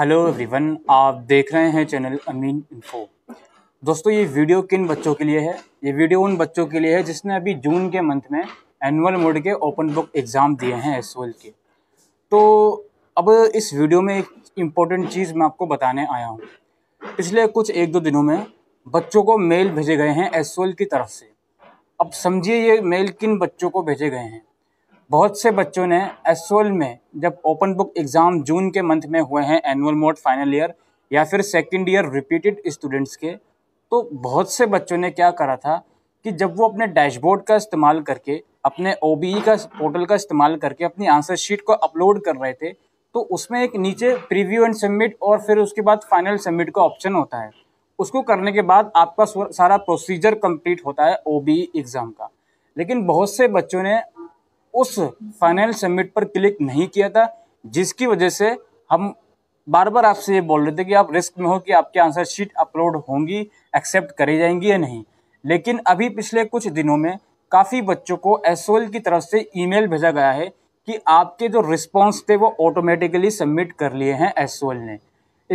hello everyone आप देख रहे हैं चैनल अमीन इन्फो दोस्तों ये वीडियो किन बच्चों के लिए है ये वीडियो उन बच्चों के लिए है जिसने अभी जून के मंथ में एनुअल मोड के ओपन बुक एग्ज़ाम दिए हैं एस के तो अब इस वीडियो में एक इम्पोर्टेंट चीज़ मैं आपको बताने आया हूँ पिछले कुछ एक दो दिनों में बच्चों को मेल भेजे गए हैं एस की तरफ से अब समझिए ये मेल किन बच्चों को भेजे गए हैं बहुत से बच्चों ने एस में जब ओपन बुक एग्ज़ाम जून के मंथ में हुए हैं एनुअल मोड फाइनल ईयर या फिर सेकेंड ईयर रिपीटेड स्टूडेंट्स के तो बहुत से बच्चों ने क्या करा था कि जब वो अपने डैशबोर्ड का इस्तेमाल करके अपने ओ e का पोर्टल का इस्तेमाल करके अपनी आंसर शीट को अपलोड कर रहे थे तो उसमें एक नीचे प्रीव्यू एंड सबमिट और फिर उसके बाद फाइनल सबमिट का ऑप्शन होता है उसको करने के बाद आपका सारा प्रोसीजर कंप्लीट होता है ओ एग्ज़ाम e का लेकिन बहुत से बच्चों ने उस फाइनल सबमिट पर क्लिक नहीं किया था जिसकी वजह से हम बार बार आपसे ये बोल रहे थे कि आप रिस्क में हो कि आपके आंसर शीट अपलोड होंगी एक्सेप्ट करी जाएंगी या नहीं लेकिन अभी पिछले कुछ दिनों में काफ़ी बच्चों को एस की तरफ से ईमेल भेजा गया है कि आपके जो रिस्पॉन्स थे वो ऑटोमेटिकली सबमिट कर लिए हैं एस ने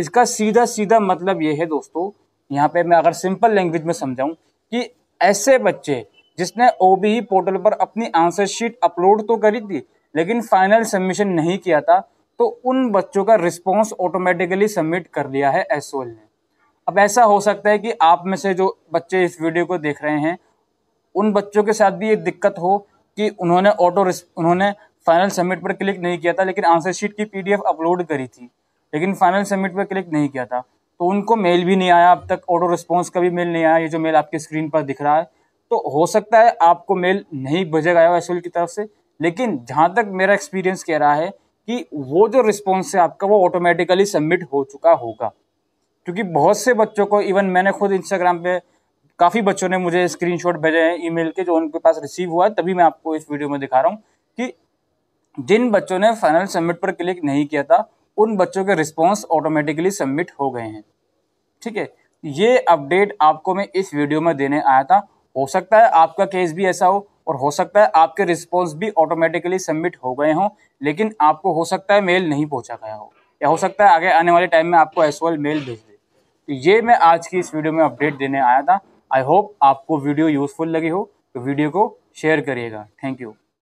इसका सीधा सीधा मतलब ये है दोस्तों यहाँ पे मैं अगर सिंपल लैंग्वेज में समझाऊँ कि ऐसे बच्चे जिसने ओबीई पोर्टल पर अपनी आंसर शीट अपलोड तो करी थी लेकिन फाइनल सबमिशन नहीं किया था तो उन बच्चों का रिस्पॉन्स ऑटोमेटिकली सबमिट कर लिया है एस ने अब ऐसा हो सकता है कि आप में से जो बच्चे इस वीडियो को देख रहे हैं उन बच्चों के साथ भी ये दिक्कत हो कि उन्होंने ऑटो उन्होंने फाइनल सबमिट पर क्लिक नहीं किया था लेकिन आंसर शीट की पीडीएफ अपलोड करी थी लेकिन फाइनल सबमिट पर क्लिक नहीं किया था तो उनको मेल भी नहीं आया अब तक ऑटो रिस्पॉन्स का भी मेल नहीं आया ये जो मेल आपके स्क्रीन पर दिख रहा है तो हो सकता है आपको मेल नहीं भेजा भेजेगा आई की तरफ से लेकिन जहाँ तक मेरा एक्सपीरियंस कह रहा है कि वो जो रिस्पॉन्स है आपका वो ऑटोमेटिकली सबमिट हो चुका होगा क्योंकि बहुत से बच्चों को इवन मैंने खुद इंस्टाग्राम पे काफ़ी बच्चों ने मुझे स्क्रीनशॉट भेजे हैं ईमेल के जो उनके पास रिसीव हुआ है तभी मैं आपको इस वीडियो में दिखा रहा हूँ कि जिन बच्चों ने फाइनल सबमिट पर क्लिक नहीं किया था उन बच्चों के रिस्पॉन्स ऑटोमेटिकली सबमिट हो गए हैं ठीक है ये अपडेट आपको मैं इस वीडियो में देने आया था हो सकता है आपका केस भी ऐसा हो और हो सकता है आपके रिस्पॉन्स भी ऑटोमेटिकली सबमिट हो गए हों लेकिन आपको हो सकता है मेल नहीं पहुंचा गया हो या हो सकता है आगे आने वाले टाइम में आपको एस मेल भेज दे तो ये मैं आज की इस वीडियो में अपडेट देने आया था आई होप आपको वीडियो यूजफुल लगी हो तो वीडियो को शेयर करिएगा थैंक यू